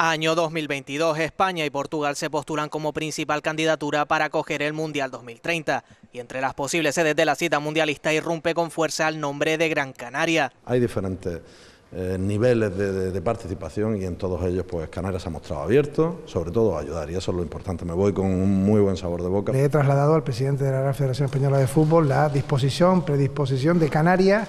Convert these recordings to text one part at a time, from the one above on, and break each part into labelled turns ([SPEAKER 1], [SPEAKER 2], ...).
[SPEAKER 1] Año 2022, España y Portugal se postulan como principal candidatura para acoger el Mundial 2030 y entre las posibles sedes de la cita mundialista irrumpe con fuerza el nombre de Gran Canaria.
[SPEAKER 2] Hay diferentes eh, niveles de, participación y en todos ellos pues Canarias se ha mostrado abierto, sobre todo a ayudar y eso es lo importante. Me voy con un muy buen sabor de boca. Le he trasladado al presidente de la Federación Española de Fútbol la disposición, predisposición de Canarias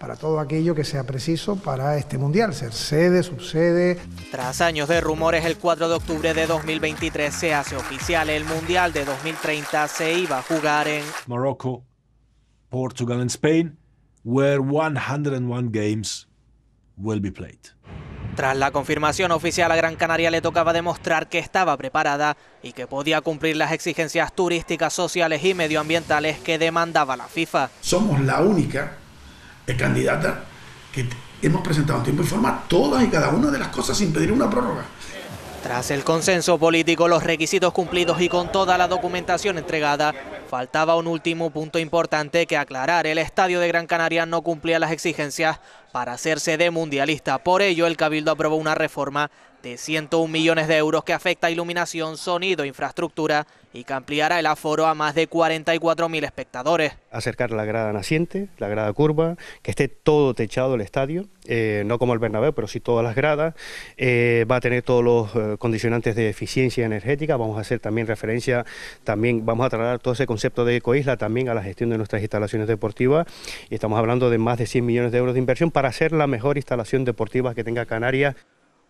[SPEAKER 2] para todo aquello que sea preciso para este mundial, ser sede, subsede.
[SPEAKER 1] Tras años de rumores, el 4 de octubre de 2023 se hace oficial. El mundial de 2030 se iba a jugar en Morocco, Portugal y Spain, where 101 games will be played. Tras la confirmación oficial a Gran Canaria le tocaba demostrar que estaba preparada y que podía cumplir las exigencias turísticas, sociales y medioambientales que demandaba la FIFA.
[SPEAKER 2] Somos la única de candidata que hemos presentado en tiempo y forma todas y cada una de las cosas sin pedir una prórroga.
[SPEAKER 1] Tras el consenso político, los requisitos cumplidos y con toda la documentación entregada, faltaba un último punto importante que aclarar. El estadio de Gran Canaria no cumplía las exigencias para hacerse de mundialista. Por ello, el Cabildo aprobó una reforma de 101 millones de euros que afecta a iluminación, sonido, infraestructura y que ampliará el aforo a más de 44 mil espectadores.
[SPEAKER 2] Acercar la grada naciente, la grada curva, que esté todo techado el estadio, eh, no como el Bernabéu, pero sí todas las gradas, eh, va a tener todos los eh, condicionantes de eficiencia energética, vamos a hacer también referencia, también vamos a trasladar todo ese concepto de ecoisla también a la gestión de nuestras instalaciones deportivas y estamos hablando de más de 100 millones de euros de inversión para ser la mejor instalación deportiva que tenga Canarias.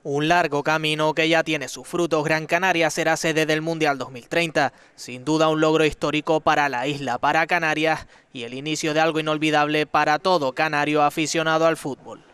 [SPEAKER 1] Un largo camino que ya tiene sus frutos. Gran Canaria será sede del Mundial 2030. Sin duda un logro histórico para la isla, para Canarias y el inicio de algo inolvidable para todo canario aficionado al fútbol.